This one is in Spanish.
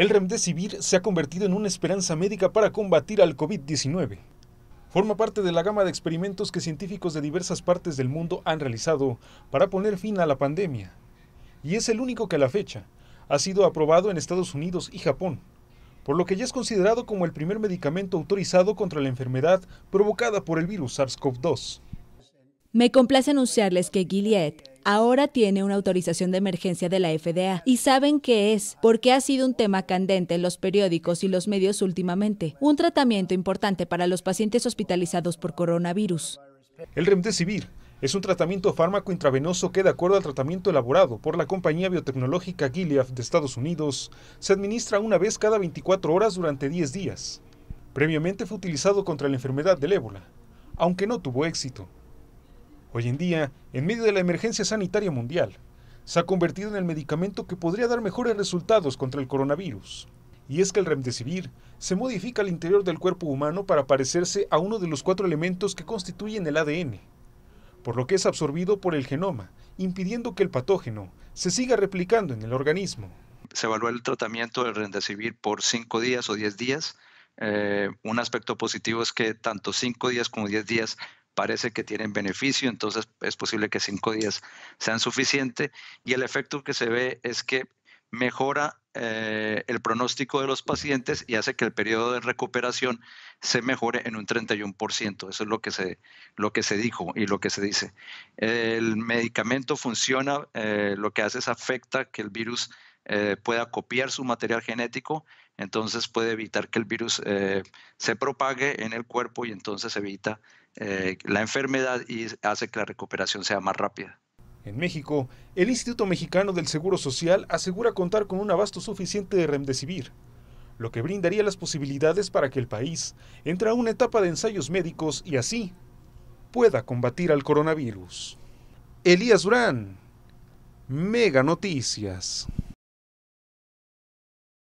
El remdesivir se ha convertido en una esperanza médica para combatir al COVID-19. Forma parte de la gama de experimentos que científicos de diversas partes del mundo han realizado para poner fin a la pandemia. Y es el único que a la fecha ha sido aprobado en Estados Unidos y Japón, por lo que ya es considerado como el primer medicamento autorizado contra la enfermedad provocada por el virus SARS-CoV-2. Me complace anunciarles que Gilead ahora tiene una autorización de emergencia de la FDA. ¿Y saben qué es? Porque ha sido un tema candente en los periódicos y los medios últimamente. Un tratamiento importante para los pacientes hospitalizados por coronavirus. El remdesivir es un tratamiento fármaco intravenoso que, de acuerdo al tratamiento elaborado por la compañía biotecnológica Gilead de Estados Unidos, se administra una vez cada 24 horas durante 10 días. Previamente fue utilizado contra la enfermedad del ébola, aunque no tuvo éxito. Hoy en día, en medio de la emergencia sanitaria mundial, se ha convertido en el medicamento que podría dar mejores resultados contra el coronavirus. Y es que el remdesivir se modifica al interior del cuerpo humano para parecerse a uno de los cuatro elementos que constituyen el ADN, por lo que es absorbido por el genoma, impidiendo que el patógeno se siga replicando en el organismo. Se evaluó el tratamiento del remdesivir por cinco días o diez días. Eh, un aspecto positivo es que tanto cinco días como diez días parece que tienen beneficio, entonces es posible que cinco días sean suficientes. Y el efecto que se ve es que mejora eh, el pronóstico de los pacientes y hace que el periodo de recuperación se mejore en un 31%. Eso es lo que se, lo que se dijo y lo que se dice. El medicamento funciona, eh, lo que hace es afecta que el virus eh, pueda copiar su material genético, entonces puede evitar que el virus eh, se propague en el cuerpo y entonces evita eh, la enfermedad y hace que la recuperación sea más rápida. En México, el Instituto Mexicano del Seguro Social asegura contar con un abasto suficiente de remdesivir, lo que brindaría las posibilidades para que el país entre a una etapa de ensayos médicos y así pueda combatir al coronavirus. Elías Durán, Mega Noticias.